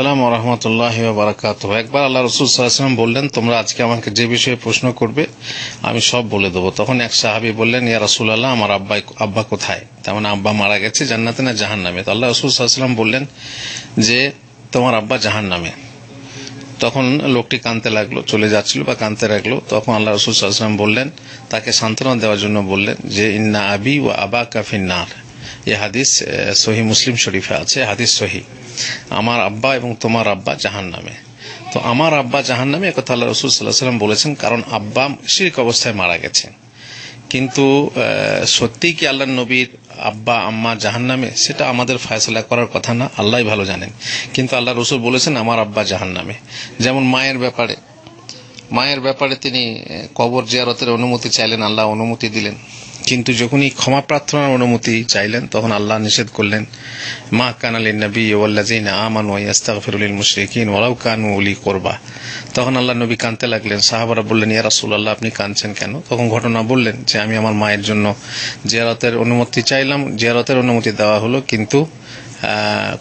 আসসালাম রহমতুল্লাহ বারাকাত একবার আল্লাহ রসুল সাল্লাম বললেন তোমরা আজকে আমাকে যে বিষয়ে প্রশ্ন করবে আমি সব বলে দেবো তখন এক সাহাবি বললেন ইয়া রসুল আল্লাহ আমার আব্বা আব্বা কোথায় তেমন মানে আব্বা মারা গেছে জান্নাতে না জাহান নামে তো আল্লাহ রসুল সাল্লাম বললেন যে তোমার আব্বা জাহান নামে তখন লোকটি কানতে লাগলো চলে যাচ্ছিল বা কানতে লাগলো তখন আল্লাহ রসুল সাল্লাম বললেন তাকে সান্ত্বনা দেওয়ার জন্য বললেন যে ইন্না আবি ও আবা কাফিন নার এ হাদিস সহি মুসলিম শরীফে আছে হাদিস সহি আমার আব্বা এবং তোমার আব্বা জাহান নামে তো আমার আব্বা জাহান নামে একথা আল্লাহ রসুল সাল্লাহ সাল্লাম বলেছেন কারণ আব্বা শিরিক অবস্থায় মারা গেছেন কিন্তু সত্যিই কি আল্লাহ নবীর আব্বা আম্মা জাহান নামে সেটা আমাদের ফায়সলা করার কথা না আল্লাহ ভালো জানেন কিন্তু আল্লাহ রসুল বলেছেন আমার আব্বা জাহান নামে যেমন মায়ের ব্যাপারে মায়ের ব্যাপারে তিনি কবর জিয়ারতের অনুমতি চাইলেন আল্লাহ অনুমতি দিলেন কিন্তু যখনই ক্ষমা প্রার্থনার অনুমতি চাইলেন তখন আল্লাহ নিষেধ করলেন মা কানালিন নবী ওয়াল্লাজিন আমান ওয়াস্তাগফিরুল মুশরিকিন ওরাও কান উলি করবা তখন আল্লাহ নবী কানতে লাগলেন সাহাবারা বললেন ইয়া আল্লাহ আপনি কানছেন কেন তখন ঘটনা বললেন যে আমি আমার মায়ের জন্য জিয়ারতের অনুমতি চাইলাম জিয়ারতের অনুমতি দেওয়া হলো কিন্তু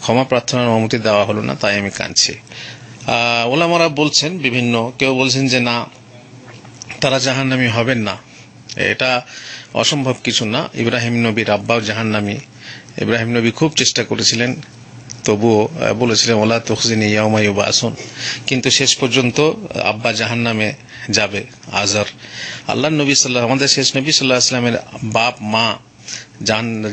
ক্ষমা প্রার্থনার অনুমতি দেওয়া হলো না তাই আমি কাঁদছি ওলামারা বলছেন বিভিন্ন কেউ বলছেন যে না তারা জাহান্নামি হবেন না এটা অসম্ভব কিছু না ইব্রাহিম নবীর আব্বাও নামী ইব্রাহিম নবী খুব চেষ্টা করেছিলেন তবুও বলেছিলেন ওলা তখজিনী ইয়ামায়ুবা আসুন কিন্তু শেষ পর্যন্ত আব্বা জাহান নামে যাবে আজার আল্লাহ নবী সাল্লাহ আমাদের শেষ নবী সাল্লাহ আসলামের বাপ মা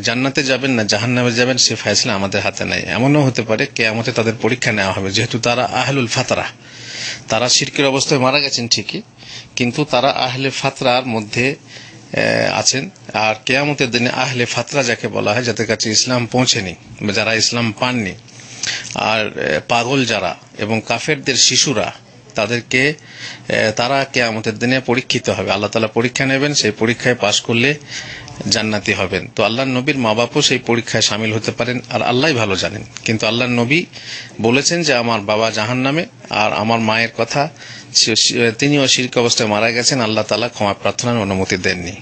জান্নাতে যাবেন না জাহান নামে যাবেন সে ফাইসলা আমাদের হাতে নাই এমনও হতে পারে কে আমাদের তাদের পরীক্ষা নেওয়া হবে যেহেতু তারা আহলুল ফাতারা তারা শিরকের অবস্থায় মারা গেছেন ঠিকই কিন্তু তারা আহলে ফাতরার মধ্যে আছেন আর কেয়ামতের দিনে আহলে ফাতরা যাকে বলা হয় যাদের কাছে ইসলাম পৌঁছেনি যারা ইসলাম পাননি আর পাগল যারা এবং কাফেরদের শিশুরা তাদেরকে তারা কে আমাদের দিনে পরীক্ষিত হবে আল্লাহ তালা পরীক্ষা নেবেন সেই পরীক্ষায় পাশ করলে জান্নাতি হবেন তো আল্লাহ নবীর মা বাপও সেই পরীক্ষায় সামিল হতে পারেন আর আল্লাহ ভালো জানেন কিন্তু আল্লাহ নবী বলেছেন যে আমার বাবা জাহান নামে আর আমার মায়ের কথা তিনিও শির্ক অবস্থায় মারা গেছেন আল্লাহ তালা ক্ষমা প্রার্থনার অনুমতি দেননি